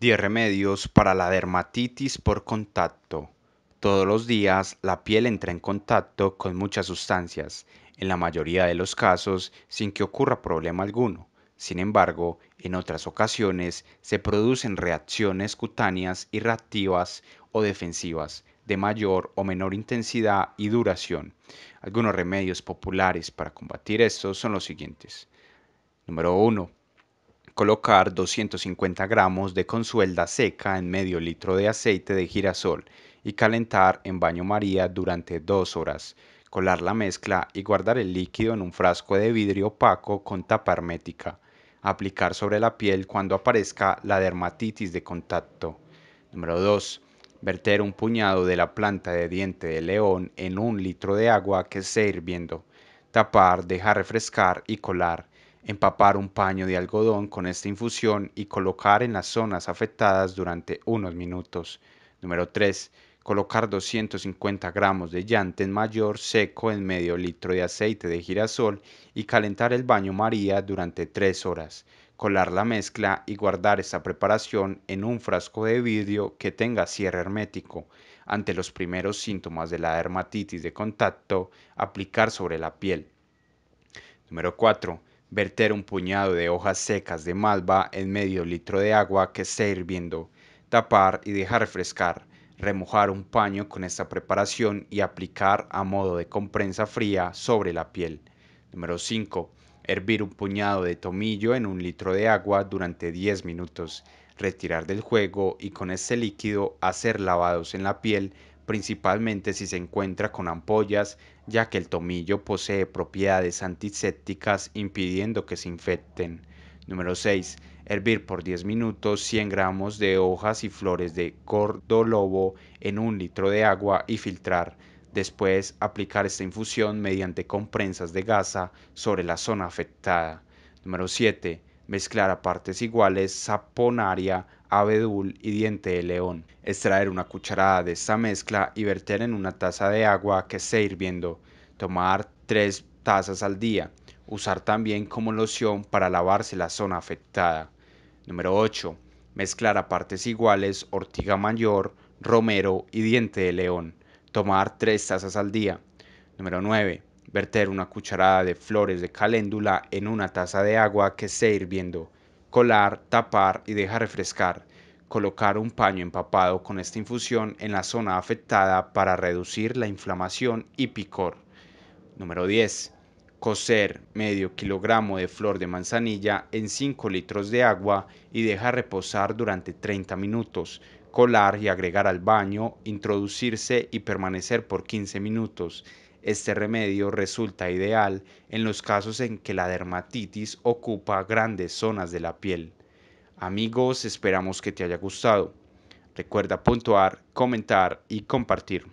10 remedios para la dermatitis por contacto. Todos los días la piel entra en contacto con muchas sustancias, en la mayoría de los casos sin que ocurra problema alguno. Sin embargo, en otras ocasiones se producen reacciones cutáneas y o defensivas de mayor o menor intensidad y duración. Algunos remedios populares para combatir esto son los siguientes. Número 1 Colocar 250 gramos de consuelda seca en medio litro de aceite de girasol y calentar en baño maría durante dos horas. Colar la mezcla y guardar el líquido en un frasco de vidrio opaco con tapa hermética. Aplicar sobre la piel cuando aparezca la dermatitis de contacto. Número 2. Verter un puñado de la planta de diente de león en un litro de agua que esté hirviendo. Tapar, dejar refrescar y colar empapar un paño de algodón con esta infusión y colocar en las zonas afectadas durante unos minutos. Número 3. Colocar 250 gramos de llantén mayor seco en medio litro de aceite de girasol y calentar el baño María durante 3 horas. Colar la mezcla y guardar esta preparación en un frasco de vidrio que tenga cierre hermético. Ante los primeros síntomas de la dermatitis de contacto, aplicar sobre la piel. Número 4 verter un puñado de hojas secas de malva en medio litro de agua que esté hirviendo, tapar y dejar refrescar, remojar un paño con esta preparación y aplicar a modo de compresa fría sobre la piel. Número 5. Hervir un puñado de tomillo en un litro de agua durante 10 minutos, retirar del juego y con este líquido hacer lavados en la piel principalmente si se encuentra con ampollas, ya que el tomillo posee propiedades antisépticas impidiendo que se infecten. Número 6. Hervir por 10 minutos 100 gramos de hojas y flores de cordolobo en un litro de agua y filtrar. Después, aplicar esta infusión mediante comprensas de gasa sobre la zona afectada. Número 7. Mezclar a partes iguales saponaria, abedul y diente de león. Extraer una cucharada de esta mezcla y verter en una taza de agua que esté hirviendo. Tomar tres tazas al día. Usar también como loción para lavarse la zona afectada. Número 8. Mezclar a partes iguales ortiga mayor, romero y diente de león. Tomar tres tazas al día. Número 9. Verter una cucharada de flores de caléndula en una taza de agua que esté hirviendo colar, tapar y deja refrescar. Colocar un paño empapado con esta infusión en la zona afectada para reducir la inflamación y picor. Número 10. Cocer medio kilogramo de flor de manzanilla en 5 litros de agua y deja reposar durante 30 minutos. Colar y agregar al baño, introducirse y permanecer por 15 minutos. Este remedio resulta ideal en los casos en que la dermatitis ocupa grandes zonas de la piel. Amigos, esperamos que te haya gustado. Recuerda puntuar, comentar y compartir.